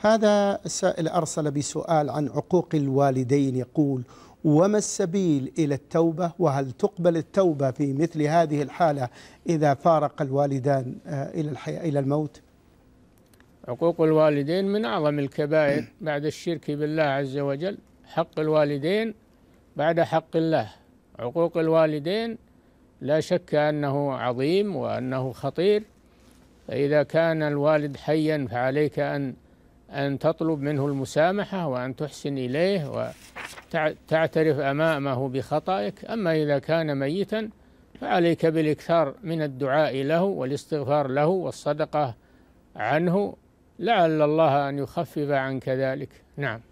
هذا السائل أرسل بسؤال عن عقوق الوالدين يقول وما السبيل إلى التوبة وهل تقبل التوبة في مثل هذه الحالة إذا فارق الوالدان آه، إلى الحياة إلى الموت عقوق الوالدين من أعظم الكبائر بعد الشرك بالله عز وجل حق الوالدين بعد حق الله عقوق الوالدين لا شك أنه عظيم وأنه خطير فإذا كان الوالد حيا فعليك أن أن تطلب منه المسامحة وأن تحسن إليه وتعترف أمامه بخطائك أما إذا كان ميتا فعليك بالإكثار من الدعاء له والاستغفار له والصدقة عنه لعل الله أن يخفف عنك ذلك نعم